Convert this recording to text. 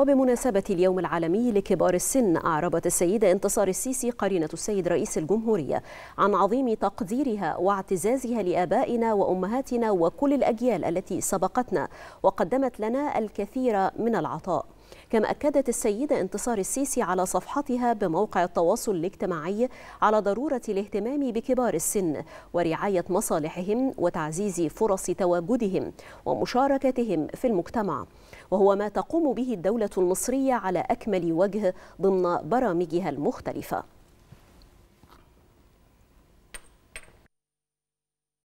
وبمناسبة اليوم العالمي لكبار السن أعربت السيدة انتصار السيسي قرينة السيد رئيس الجمهورية عن عظيم تقديرها واعتزازها لآبائنا وأمهاتنا وكل الأجيال التي سبقتنا وقدمت لنا الكثير من العطاء كما أكدت السيدة انتصار السيسي على صفحتها بموقع التواصل الاجتماعي على ضرورة الاهتمام بكبار السن ورعاية مصالحهم وتعزيز فرص تواجدهم ومشاركتهم في المجتمع وهو ما تقوم به الدولة المصرية على أكمل وجه ضمن برامجها المختلفة